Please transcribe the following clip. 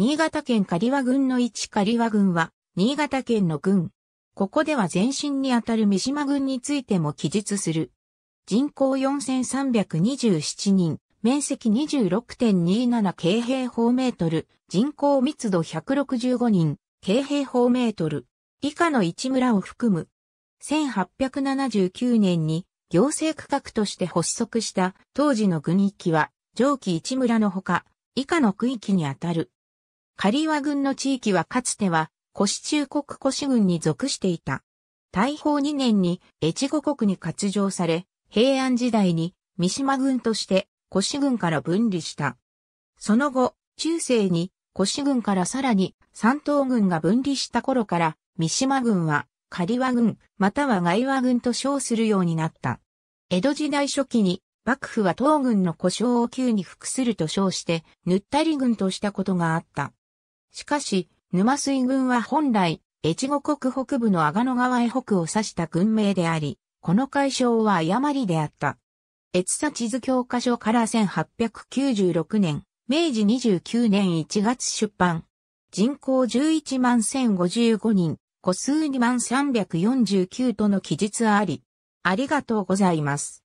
新潟県刈羽郡の一刈羽郡は、新潟県の郡。ここでは前身にあたる三島郡についても記述する。人口4327人、面積26.27京平方メートル、人口密度165人、京平方メートル。以下の一村を含む。1879年に行政区画として発足した当時の郡域は上記一村のほか以下の区域にあたる。狩岩軍の地域はかつては、腰中国腰軍に属していた。大宝2年に越後国に割譲され、平安時代に三島軍として腰軍から分離した。その後、中世に腰軍からさらに三島軍が分離した頃から三島軍は狩和軍または外和軍と称するようになった。江戸時代初期に幕府は東軍の故障を急に服すると称して、ぬったり軍としたことがあった。しかし、沼水軍は本来、越後国北部の阿賀野川へ北を指した軍名であり、この解消は誤りであった。越佐地図教科書から1896年、明治29年1月出版。人口11万1055人、個数2万349との記述あり。ありがとうございます。